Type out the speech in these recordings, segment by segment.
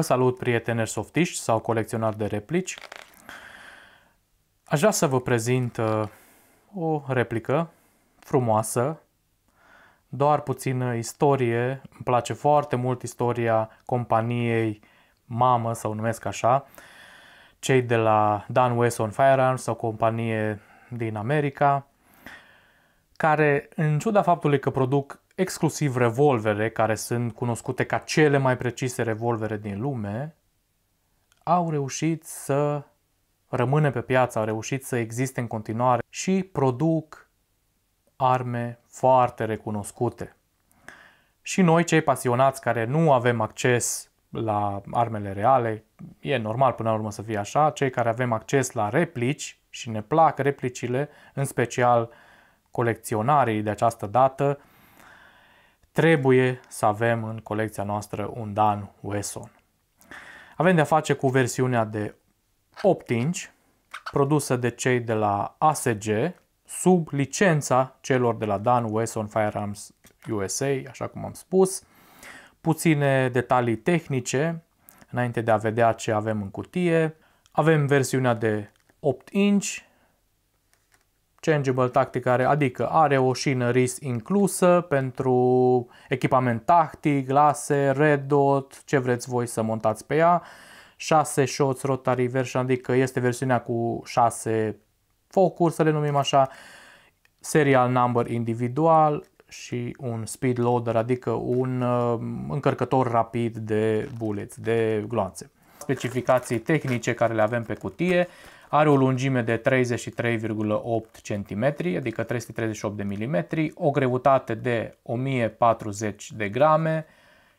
Vă salut, prieteni softiști sau colecționari de replici. Aș vrea să vă prezint uh, o replică frumoasă, doar puțină istorie. Îmi place foarte mult istoria companiei mamă, să o numesc așa, cei de la Dan Wesson Firearms, o companie din America, care, în ciuda faptului că produc exclusiv revolvere, care sunt cunoscute ca cele mai precise revolvere din lume, au reușit să rămână pe piață, au reușit să existe în continuare și produc arme foarte recunoscute. Și noi, cei pasionați care nu avem acces la armele reale, e normal până la urmă să fie așa, cei care avem acces la replici și ne plac replicile, în special colecționarii de această dată, trebuie să avem în colecția noastră un Dan Wesson. Avem de-a face cu versiunea de 8 inch, produsă de cei de la ASG, sub licența celor de la Dan Wesson Firearms USA, așa cum am spus. Puține detalii tehnice, înainte de a vedea ce avem în cutie. Avem versiunea de 8 inch, changeable tactic are, adică are o șină RIS inclusă pentru echipament tactic, lase, red dot, ce vreți voi să montați pe ea. 6 shots rotary version, adică este versiunea cu 6 focuri, să le numim așa, serial number individual și un speed loader, adică un uh, încărcător rapid de bullets, de gloanțe. Specificații tehnice care le avem pe cutie, are o lungime de 33,8 cm, adică 338 de mm, o greutate de 1040 de grame,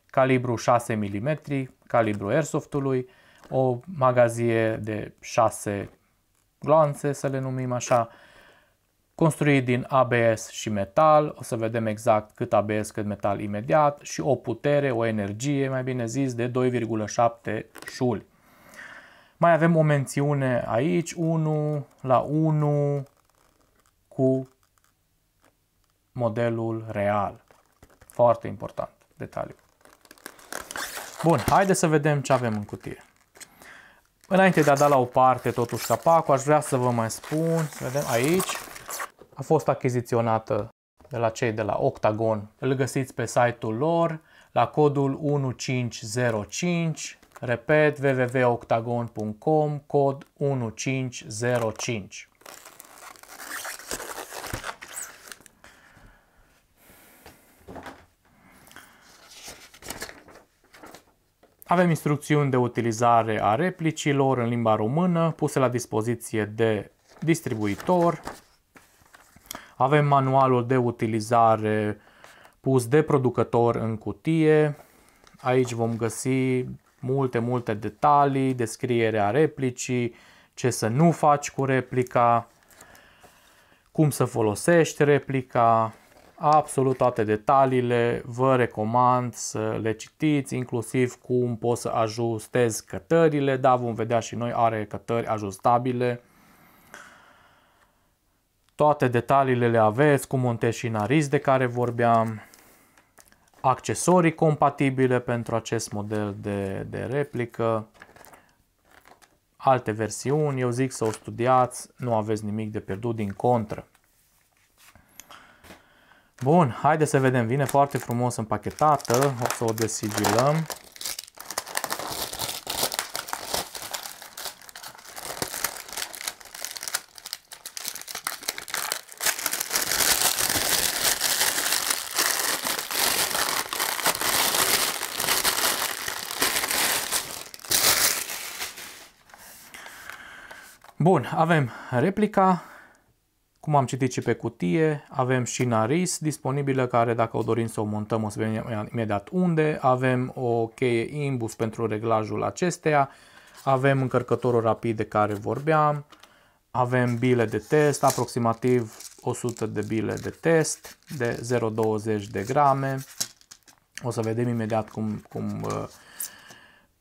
calibru 6 mm, calibru airsoftului, o magazie de 6 gloanțe, să le numim așa, construit din ABS și metal, o să vedem exact cât ABS cât metal imediat și o putere, o energie, mai bine zis, de 2,7 șuli. Mai avem o mențiune aici, 1 la 1 cu modelul real. Foarte important detaliu. Bun, haideți să vedem ce avem în cutie. Înainte de a da la o parte totuși capacul, aș vrea să vă mai spun, vedem aici, a fost achiziționată de la cei de la Octagon. Îl găsiți pe site-ul lor la codul 1505 Repet, www.octagon.com, cod 1505. Avem instrucțiuni de utilizare a replicilor în limba română puse la dispoziție de distribuitor. Avem manualul de utilizare pus de producător în cutie. Aici vom găsi multe, multe detalii, descrierea replicii, ce să nu faci cu replica, cum să folosești replica, absolut toate detaliile. Vă recomand să le citiți, inclusiv cum poți să ajustezi cătările, da, vom vedea și noi, are cătări ajustabile. Toate detaliile le aveți, cum montezi și nariz de care vorbeam accesorii compatibile pentru acest model de, de replică, alte versiuni, eu zic să o studiați, nu aveți nimic de pierdut din contră. Bun, haide să vedem, vine foarte frumos împachetată, o să o desigilăm. Bun, avem replica, cum am citit și pe cutie, avem și naris disponibilă care dacă o dorim să o montăm o să vedem imediat unde, avem o cheie imbus pentru reglajul acesteia, avem încărcătorul rapid de care vorbeam, avem bile de test, aproximativ 100 de bile de test de 0,20 de grame, o să vedem imediat cum, cum uh,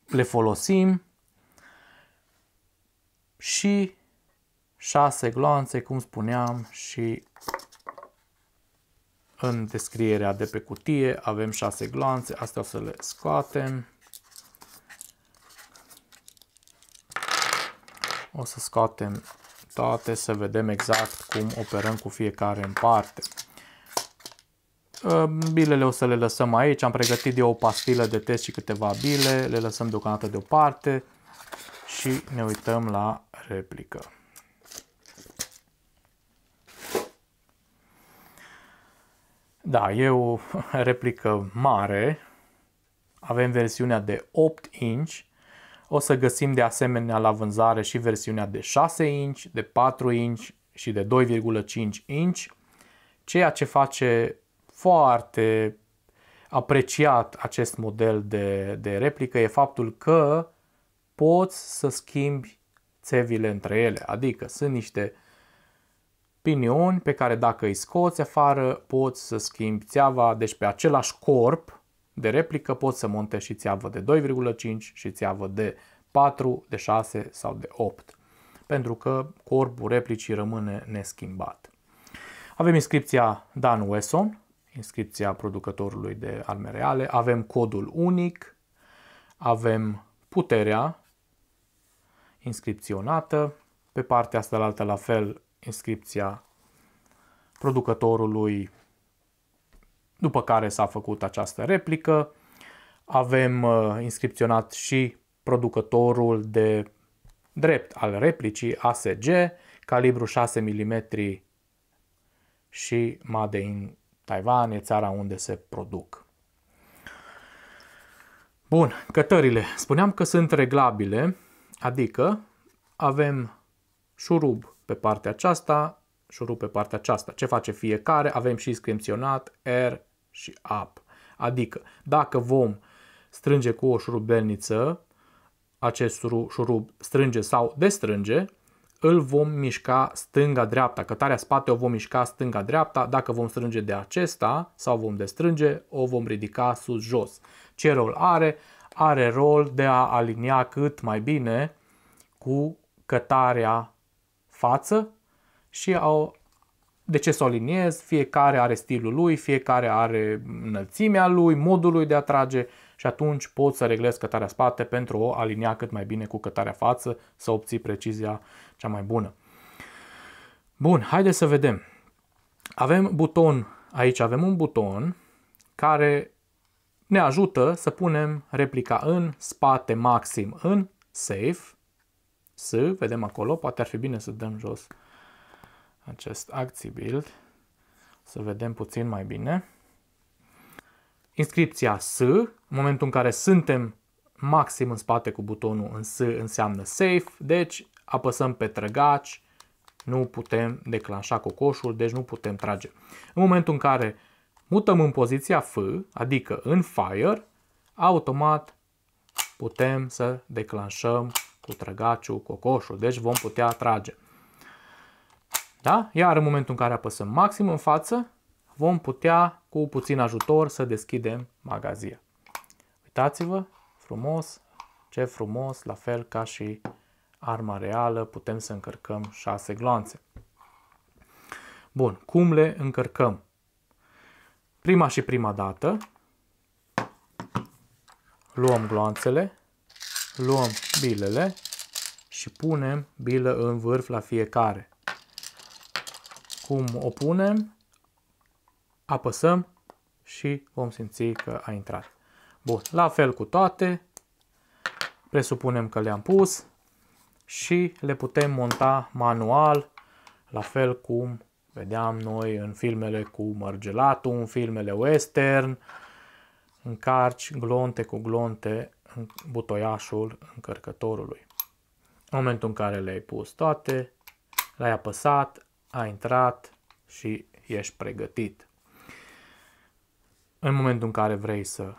le folosim, și 6 gloanțe, cum spuneam și în descrierea de pe cutie avem 6 gloanțe, astea o să le scoatem. O să scoatem toate să vedem exact cum operăm cu fiecare în parte. Ă, bilele o să le lăsăm aici, am pregătit eu o pastilă de test și câteva bile, le lăsăm deocamdată deoparte și ne uităm la replică. Da, e o replică mare. Avem versiunea de 8 inch. O să găsim de asemenea la vânzare și versiunea de 6 inch, de 4 inch și de 2,5 inch. Ceea ce face foarte apreciat acest model de, de replică e faptul că poți să schimbi țevile între ele, adică sunt niște pinioni pe care dacă îi scoți afară poți să schimbi țeava, deci pe același corp de replică poți să montezi și țeavă de 2,5 și țeavă de 4, de 6 sau de 8, pentru că corpul replicii rămâne neschimbat. Avem inscripția Dan Wesson, inscripția producătorului de arme reale, avem codul unic, avem puterea inscripționată, pe partea asta la altă la fel inscripția producătorului după care s-a făcut această replică. Avem uh, inscripționat și producătorul de drept al replicii ASG, calibru 6 mm și Made in Taiwan e țara unde se produc. Bun, cătările. Spuneam că sunt reglabile, Adică avem șurub pe partea aceasta, șurub pe partea aceasta. Ce face fiecare? Avem și inscripționat R și up. Adică dacă vom strânge cu o șurubelniță, acest șurub strânge sau destrânge, îl vom mișca stânga-dreapta, cătarea spate o vom mișca stânga-dreapta, dacă vom strânge de acesta sau vom destrânge, o vom ridica sus-jos. Ce rol are? are rol de a alinia cât mai bine cu cătarea față și au, de ce să o aliniez, fiecare are stilul lui, fiecare are înălțimea lui, modul lui de a trage și atunci pot să reglez cătarea spate pentru o alinia cât mai bine cu cătarea față, să obții precizia cea mai bună. Bun, haideți să vedem. Avem buton, aici avem un buton care ne ajută să punem replica în spate maxim în save. S, vedem acolo, poate ar fi bine să dăm jos acest acții build, să vedem puțin mai bine. Inscripția S, în momentul în care suntem maxim în spate cu butonul în S înseamnă safe, deci apăsăm pe trăgaci, nu putem declanșa cocoșul, deci nu putem trage. În momentul în care mutăm în poziția F, adică în Fire, automat putem să declanșăm cu trăgaciul, cocoșul, deci vom putea trage. Da? Iar în momentul în care apăsăm maxim în față, vom putea cu puțin ajutor să deschidem magazia. Uitați-vă frumos, ce frumos, la fel ca și arma reală, putem să încărcăm 6 gloanțe. Bun, cum le încărcăm? prima și prima dată. Luăm gloanțele, luăm bilele și punem bilă în vârf la fiecare. Cum o punem, apăsăm și vom simți că a intrat. Bun, la fel cu toate, presupunem că le-am pus și le putem monta manual, la fel cum vedeam noi în filmele cu mărgelatul, în filmele western, încarci glonte cu glonte în butoiașul încărcătorului. În momentul în care le-ai pus toate, l-ai apăsat, a intrat și ești pregătit. În momentul în care vrei să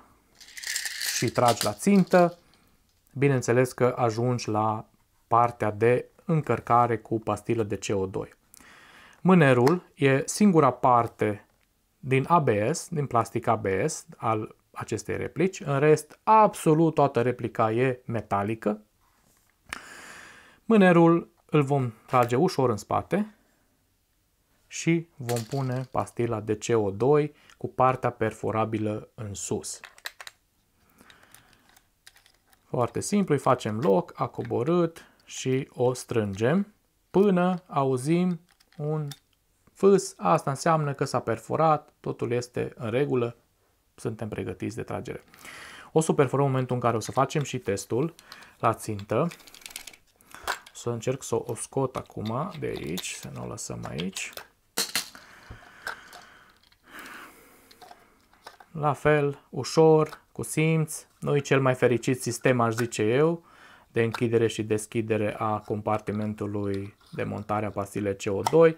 și tragi la țintă, bineînțeles că ajungi la partea de încărcare cu pastilă de CO2. Mânerul e singura parte din ABS, din plastic ABS al acestei replici. În rest, absolut toată replica e metalică. Mânerul îl vom trage ușor în spate și vom pune pastila de CO2 cu partea perforabilă în sus. Foarte simplu, îi facem loc, a coborât și o strângem până auzim un fâs, asta înseamnă că s-a perforat, totul este în regulă, suntem pregătiți de tragere. O să perforăm momentul în care o să facem și testul la țintă. O să încerc să o scot acum de aici, să nu o lăsăm aici. La fel, ușor, cu simț, nu cel mai fericit sistem, aș zice eu, de închidere și deschidere a compartimentului de montare a pastilei CO2,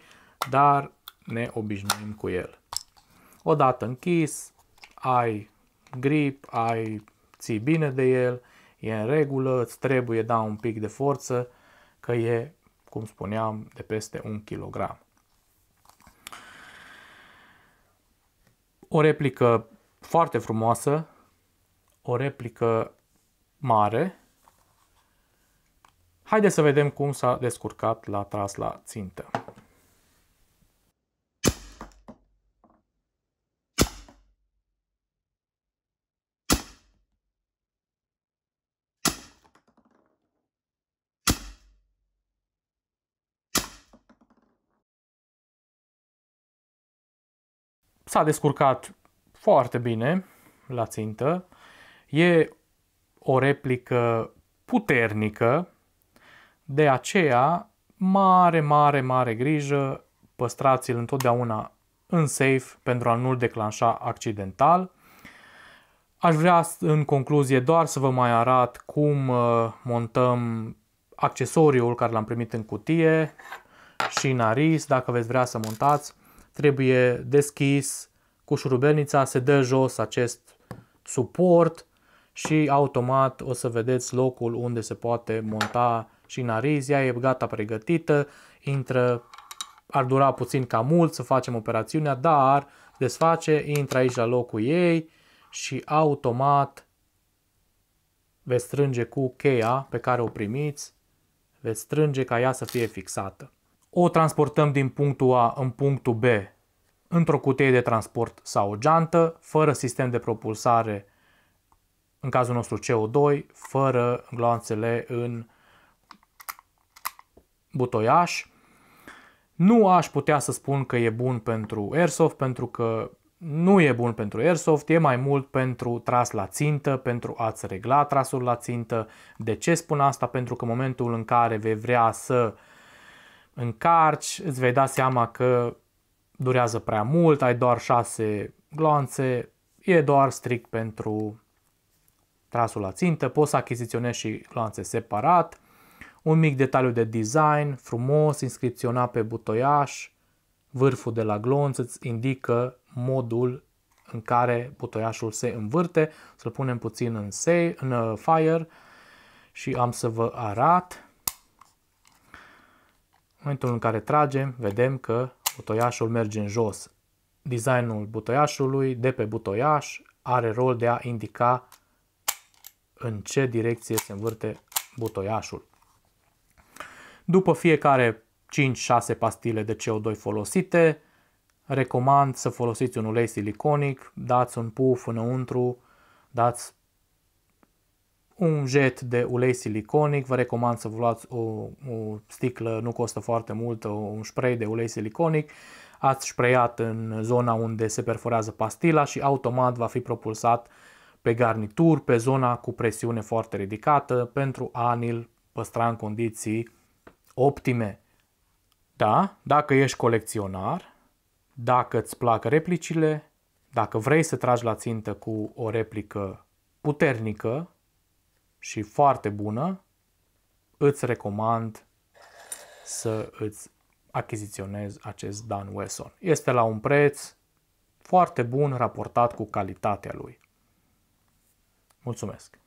dar ne obișnuim cu el. Odată închis, ai grip, ai ții bine de el, e în regulă, îți trebuie da un pic de forță, că e, cum spuneam, de peste un kilogram. O replică foarte frumoasă, o replică mare, Haideți să vedem cum s-a descurcat la tras la țintă. s-a descurcat foarte bine la țintă. E o replică puternică de aceea, mare, mare, mare grijă, păstrați-l întotdeauna în safe pentru a nu-l declanșa accidental. Aș vrea în concluzie doar să vă mai arat cum uh, montăm accesoriul care l-am primit în cutie și aris, dacă veți vrea să montați, trebuie deschis cu șurubelnița, se dă jos acest suport și automat o să vedeți locul unde se poate monta cinarizi, ea e gata pregătită, intră, ar dura puțin ca mult să facem operațiunea, dar desface, intră aici la locul ei și automat veți strânge cu cheia pe care o primiți, veți strânge ca ea să fie fixată. O transportăm din punctul A în punctul B într-o cutie de transport sau o geantă, fără sistem de propulsare, în cazul nostru CO2, fără gloanțele în butoiaș. Nu aș putea să spun că e bun pentru airsoft pentru că nu e bun pentru airsoft, e mai mult pentru tras la țintă, pentru a-ți regla trasul la țintă. De ce spun asta? Pentru că momentul în care vei vrea să încarci, îți vei da seama că durează prea mult, ai doar 6 gloanțe, e doar strict pentru trasul la țintă, poți să achiziționezi și gloanțe separat, un mic detaliu de design, frumos, inscripționat pe butoiaș, vârful de la glonț îți indică modul în care butoiașul se învârte, să-l punem puțin în, say, în uh, fire și am să vă arat. În momentul în care tragem, vedem că butoiașul merge în jos. Designul butoiașului de pe butoiaș are rol de a indica în ce direcție se învârte butoiașul. După fiecare 5-6 pastile de CO2 folosite, recomand să folosiți un ulei siliconic, dați un puf înăuntru, dați un jet de ulei siliconic, vă recomand să vă luați o, o sticlă, nu costă foarte mult, un spray de ulei siliconic, ați sprayat în zona unde se perforează pastila și automat va fi propulsat pe garnitur, pe zona cu presiune foarte ridicată pentru a ni păstra în condiții optime. Da, dacă ești colecționar, dacă îți plac replicile, dacă vrei să tragi la țintă cu o replică puternică și foarte bună, îți recomand să îți achiziționezi acest Dan Wesson. Este la un preț foarte bun raportat cu calitatea lui. Mulțumesc!